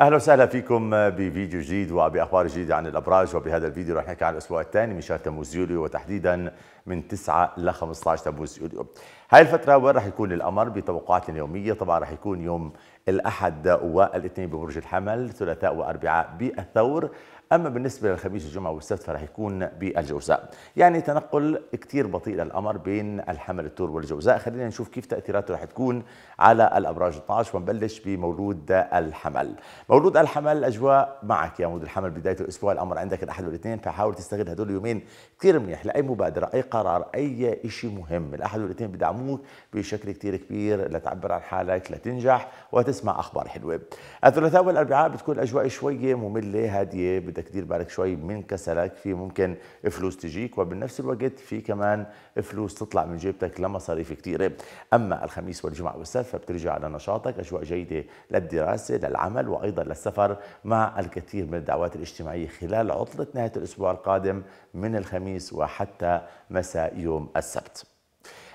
اهلا وسهلا فيكم بفيديو جديد وباخبار جديده عن الابراج وبهذا الفيديو رح نحكي عن الاسبوع الثاني من شهر تموز يوليو وتحديدا من 9 ل 15 تموز يوليو. هاي الفترة وين راح يكون القمر بتوقعاتنا اليومية طبعا راح يكون يوم الأحد والاثنين ببرج الحمل ثلاثاء وأربعاء بالثور أما بالنسبة للخميس والجمعة والسبت فراح يكون بالجوزاء يعني تنقل كتير بطيء للقمر بين الحمل الثور والجوزاء خلينا نشوف كيف تأثيراته راح تكون على الأبراج 12 ونبلش بمولود الحمل مولود الحمل الأجواء معك يا مولود الحمل بداية الأسبوع الأمر عندك الأحد والاثنين فحاول تستغل هدول اليومين كتير منيح لأي مبادرة أي قرار أي شيء مهم الأحد والاثنين بدعم يدعموك بشكل كتير كبير لتعبر عن حالك لتنجح وتسمع اخبار حلوه الثلاثاء والاربعاء بتكون الاجواء شويه ممله هاديه بدك تدير بالك شوي من كسلك في ممكن فلوس تجيك وبنفس الوقت في كمان فلوس تطلع من جيبتك لمصاريف كثيره اما الخميس والجمعه والسبت فبترجع لنشاطك اجواء جيده للدراسه للعمل وايضا للسفر مع الكثير من الدعوات الاجتماعيه خلال عطله نهايه الاسبوع القادم من الخميس وحتى مساء يوم السبت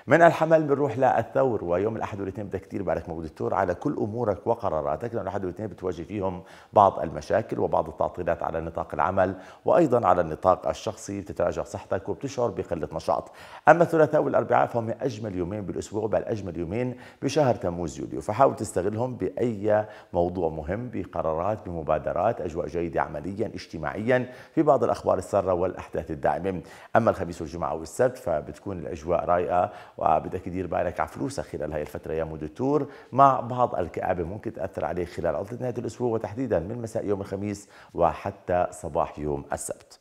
من الحمل بنروح للثور ويوم الاحد والاثنين بدك كثير بالك موجود الثور على كل امورك وقراراتك لانه الاحد والاثنين بتواجه فيهم بعض المشاكل وبعض التعطيلات على نطاق العمل وايضا على النطاق الشخصي بتتراجع صحتك وبتشعر بقله نشاط اما الثلاثاء والاربعاء فهم اجمل يومين بالاسبوع بل اجمل يومين بشهر تموز يوليو فحاول تستغلهم باي موضوع مهم بقرارات بمبادرات اجواء جيده عمليا اجتماعيا في بعض الاخبار الساره والاحداث الداعمه اما الخميس والجمعه والسبت فبتكون الاجواء رايقه وبدك تدير بالك على فلوسك خلال هاي الفتره يا مدتور مع بعض الكآبه ممكن تاثر عليه خلال عطله نهايه الاسبوع وتحديدا من مساء يوم الخميس وحتى صباح يوم السبت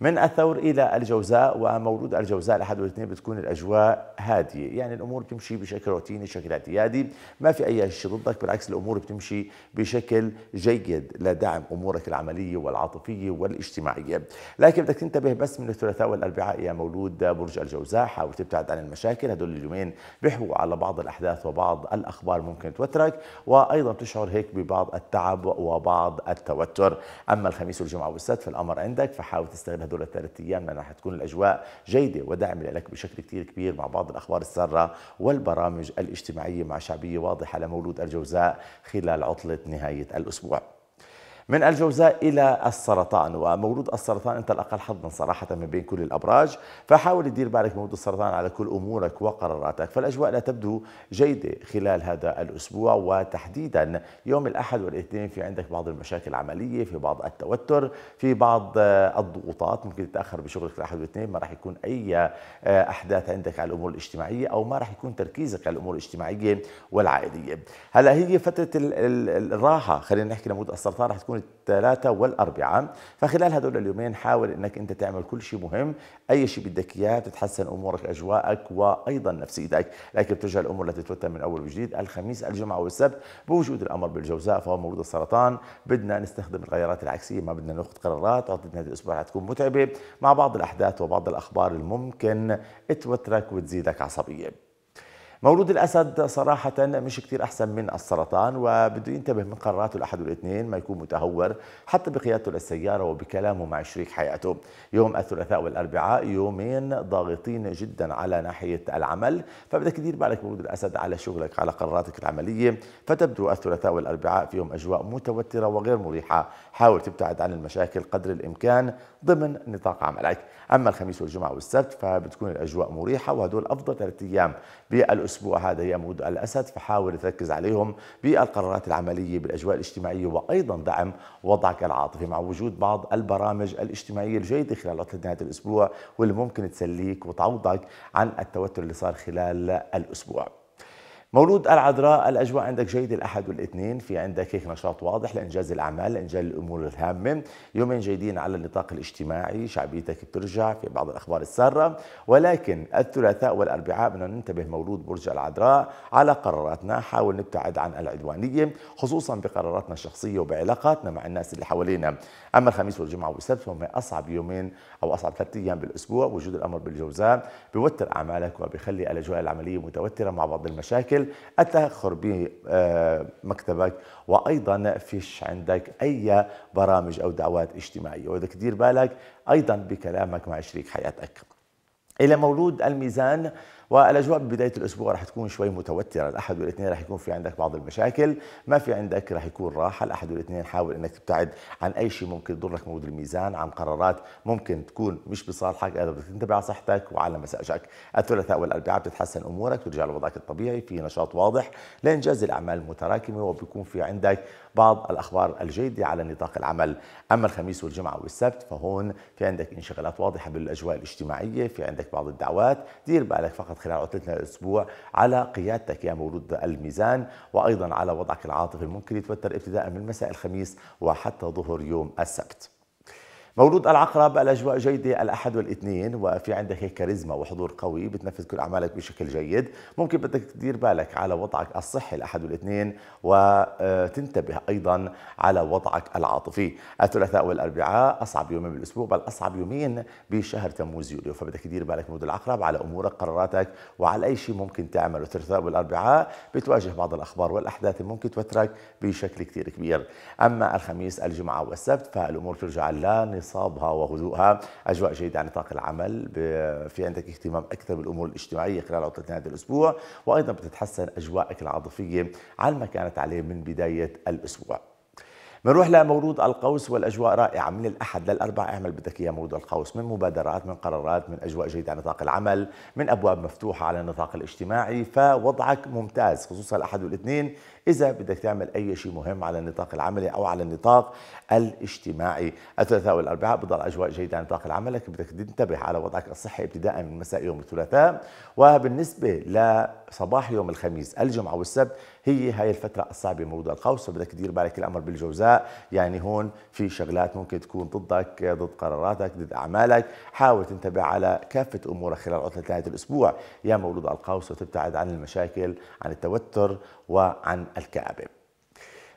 من الثور إلى الجوزاء ومولود الجوزاء الأحد والاثنين بتكون الأجواء هادية يعني الأمور بتمشي بشكل روتيني بشكل اعتيادي يعني ما في أي شيء ضدك بالعكس الأمور بتمشي بشكل جيد لدعم أمورك العملية والعاطفية والاجتماعية لكن بدك تنتبه بس من الثلاثاء والأربعاء يا مولود برج الجوزاء حاول تبتعد عن المشاكل هدول اليومين بيحووا على بعض الأحداث وبعض الأخبار ممكن توترك وأيضا بتشعر هيك ببعض التعب وبعض التوتر أما الخميس والجمعة والسبت فالأمر عندك فحاول تستغل هدول الثلاث ايام رح تكون الاجواء جيده وداعمه لك بشكل كثير كبير مع بعض الاخبار الساره والبرامج الاجتماعيه مع شعبيه واضحه لمولود الجوزاء خلال عطله نهايه الاسبوع. من الجوزاء إلى السرطان ومولود السرطان أنت الأقل حظا صراحة من بين كل الأبراج فحاول تدير بالك مولود السرطان على كل أمورك وقراراتك فالأجواء لا تبدو جيدة خلال هذا الأسبوع وتحديدا يوم الأحد والاثنين في عندك بعض المشاكل العملية في بعض التوتر في بعض آه، الضغوطات ممكن تتأخر بشغلك الأحد والاثنين ما راح يكون أي آه، أحداث عندك على الأمور الاجتماعية أو ما راح يكون تركيزك على الأمور الاجتماعية والعائلية هلا هي فترة الراحة خلينا نحكي لمولود السرطان راح تكون الثلاثة الثلاثاء والاربعاء فخلال هذول اليومين حاول انك انت تعمل كل شيء مهم اي شيء بدك اياه تتحسن امورك اجواءك وايضا نفسيتك لكن بترجع الامور تتوتر من اول وجديد الخميس الجمعه والسبت بوجود الامر بالجوزاء فهو موجود السرطان بدنا نستخدم الغيارات العكسيه ما بدنا ناخذ قرارات عطلتنا هذه الاسبوع حتكون متعبه مع بعض الاحداث وبعض الاخبار الممكن توترك وتزيدك عصبيه مولود الأسد صراحة مش كثير أحسن من السرطان وبده ينتبه من قراراته الأحد والاثنين ما يكون متهور حتى بقيادته للسيارة وبكلامه مع شريك حياته يوم الثلاثاء والأربعاء يومين ضاغطين جدا على ناحية العمل فبدك تدير بالك مولود الأسد على شغلك على قراراتك العملية فتبدو الثلاثاء والأربعاء فيهم أجواء متوترة وغير مريحة حاول تبتعد عن المشاكل قدر الإمكان ضمن نطاق عملك أما الخميس والجمعة والسبت فبتكون الأجواء مريحة وهدول أفضل ثلاث أيام بال الأسبوع هذا يمود الأسد فحاول تركز عليهم بالقرارات العملية بالأجواء الاجتماعية وأيضا دعم وضعك العاطفي مع وجود بعض البرامج الاجتماعية الجيدة خلال عطلة نهاية الأسبوع واللي ممكن تسليك وتعوضك عن التوتر اللي صار خلال الأسبوع مولود العذراء الاجواء عندك جيده الاحد والاثنين في عندك هيك نشاط واضح لانجاز الاعمال لانجاز الامور الهامه يومين جيدين على النطاق الاجتماعي شعبيتك بترجع في بعض الاخبار الساره ولكن الثلاثاء والاربعاء بدنا ننتبه مولود برج العذراء على قراراتنا حاول نبتعد عن العدوانيه خصوصا بقراراتنا الشخصيه وبعلاقاتنا مع الناس اللي حوالينا اما الخميس والجمعه والسبت هم اصعب يومين او اصعب ثلاث ايام بالاسبوع وجود الامر بالجوزاء بيوتر اعمالك وبيخلي الاجواء العمليه متوتره مع بعض المشاكل التاخر بمكتبك آه، وأيضا فيش عندك أي برامج أو دعوات اجتماعية وإذا كدير بالك أيضا بكلامك مع شريك حياتك إلى مولود الميزان والاجواء ببدايه الاسبوع رح تكون شوي متوتره الاحد والاثنين رح يكون في عندك بعض المشاكل ما في عندك رح يكون راحه الاحد والاثنين حاول انك تبتعد عن اي شيء ممكن يضرك مود الميزان عن قرارات ممكن تكون مش بصالحك اذا بدك تنتبه على صحتك وعلى مساجك الثلاثاء والاربعاء بتتحسن امورك ترجع لوضعك الطبيعي في نشاط واضح لانجاز الاعمال المتراكمه وبيكون في عندك بعض الاخبار الجيده على نطاق العمل اما الخميس والجمعه والسبت فهون في عندك انشغالات واضحه بالاجواء الاجتماعيه في عندك بعض الدعوات دير بالك فقط فقط خلال عطلتنا الأسبوع على قيادتك يا مولود الميزان وأيضا على وضعك العاطفي الممكن يتوتر ابتداء من مساء الخميس وحتى ظهر يوم السبت مولود العقرب الاجواء جيده الاحد والاثنين وفي عندك هيك كاريزما وحضور قوي بتنفذ كل اعمالك بشكل جيد ممكن بدك تدير بالك على وضعك الصحي الاحد والاثنين وتنتبه ايضا على وضعك العاطفي الثلاثاء والاربعاء اصعب يومين بالاسبوع بل اصعب يومين بشهر تموز يوليو فبدك تدير بالك مولود العقرب على امورك قراراتك وعلى اي شيء ممكن تعمله الثلاثاء والاربعاء بتواجه بعض الاخبار والاحداث اللي ممكن توترك بشكل كثير كبير اما الخميس الجمعه والسبت فالامور ترجع لا نصابها وهدوءها أجواء جيدة على نطاق العمل في عندك اهتمام أكثر بالأمور الاجتماعية خلال عطله نهايه الأسبوع وأيضا بتتحسن أجواءك العاطفية على ما كانت عليه من بداية الأسبوع بنروح لمولود القوس والاجواء رائعه من الاحد للاربعاء اعمل بدك اياه مولود القوس من مبادرات من قرارات من اجواء جيده على نطاق العمل من ابواب مفتوحه على النطاق الاجتماعي فوضعك ممتاز خصوصا الاحد والاثنين إذا بدك تعمل أي شيء مهم على النطاق العملي أو على النطاق الاجتماعي الثلاثاء والأربعاء بضل أجواء جيدة على نطاق العمل لكن بدك تنتبه على وضعك الصحي ابتداء من مساء يوم الثلاثاء وبالنسبة لصباح يوم الخميس الجمعة والسبت هي هاي الفترة الصعبة موضوع القوس فبدك تدير بالك الأمر بالجوزاء يعني هون في شغلات ممكن تكون ضدك ضد قراراتك ضد أعمالك حاول تنتبه على كافة أمورك خلال عطلة نهاية الأسبوع يا مولود القوس وتبتعد عن المشاكل عن التوتر وعن الكعبه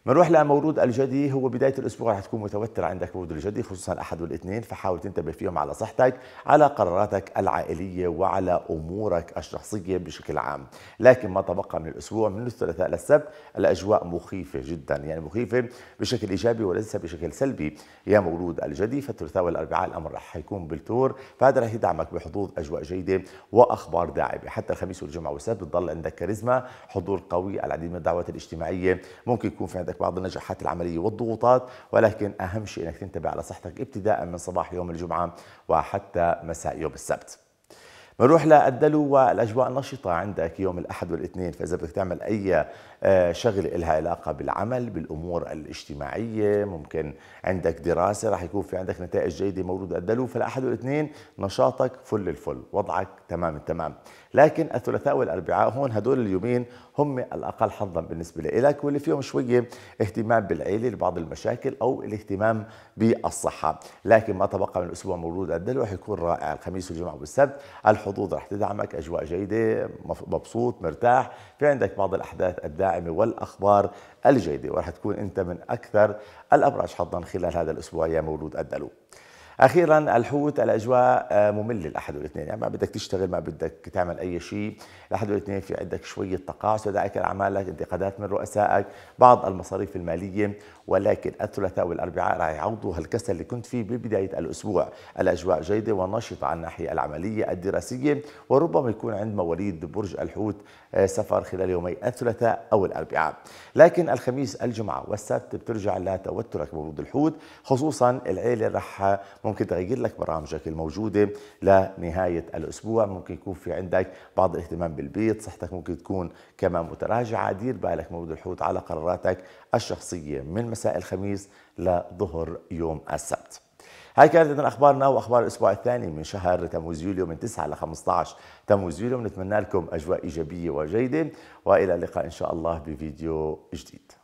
بنروح لمولود الجدي هو بداية الأسبوع رح تكون متوترة عندك مولود الجدي خصوصا احد والاثنين فحاول تنتبه فيهم على صحتك على قراراتك العائلية وعلى أمورك الشخصية بشكل عام لكن ما تبقى من الأسبوع من الثلاثاء للسبت الأجواء مخيفة جدا يعني مخيفة بشكل إيجابي وليس بشكل سلبي يا مولود الجدي فالثلاثاء والأربعاء الأمر رح يكون بالتور فهذا رح يدعمك بحظوظ أجواء جيدة وأخبار داعبة حتى الخميس والجمعة والسبت بتضل عندك كاريزما حضور قوي العديد من الدعوات الاجتماعية ممكن يكون في عندك بعض النجاحات العملية والضغوطات ولكن أهم شيء أنك تنتبه على صحتك ابتداء من صباح يوم الجمعة وحتى مساء يوم السبت بنروح للدلو والاجواء نشطه عندك يوم الاحد والاثنين فاذا بدك تعمل اي آه، شغله لها علاقه بالعمل بالامور الاجتماعيه ممكن عندك دراسه راح يكون في عندك نتائج جيده موجودة الدلو فالاحد والاثنين نشاطك فل الفل وضعك تمام التمام لكن الثلاثاء والاربعاء هون هدول اليومين هم الاقل حظا بالنسبه لك واللي فيهم شويه اهتمام بالعيله لبعض المشاكل او الاهتمام بالصحه لكن ما تبقى من الاسبوع موجود الدلو رح يكون رائع الخميس والجمعه والسبت الخطوط رح تدعمك أجواء جيدة مبسوط مرتاح في عندك بعض الأحداث الداعمة والأخبار الجيدة ورح تكون أنت من أكثر الابراج حظا خلال هذا الأسبوع يا مولود الدلو اخيرا الحوت الاجواء آه، ممله الاحد والاثنين يعني ما بدك تشتغل ما بدك تعمل اي شيء الاحد والاثنين في عندك شويه تقاعس ودعك اعمالك انتقادات من رؤسائك بعض المصاريف الماليه ولكن الثلاثاء والاربعاء راح يعوضوا هالكسل اللي كنت فيه ببدايه الاسبوع الاجواء جيده ونشطه على الناحيه العمليه الدراسيه وربما يكون عند مواليد برج الحوت آه، سفر خلال يومي الثلاثاء او الاربعاء لكن الخميس الجمعه والسبت بترجع لتوترك مولود الحوت خصوصا العيله راح ممكن تغير لك برامجك الموجودة لنهاية الأسبوع ممكن يكون في عندك بعض الاهتمام بالبيت صحتك ممكن تكون كمان متراجعة دير بالك موضوع الحوت على قراراتك الشخصية من مساء الخميس لظهر يوم السبت هاي كانت اذا اخبارنا واخبار الاسبوع الثاني من شهر تموز يوليو من 9 ل 15 تموز يوليو بنتمنى لكم اجواء ايجابيه وجيده والى اللقاء ان شاء الله بفيديو جديد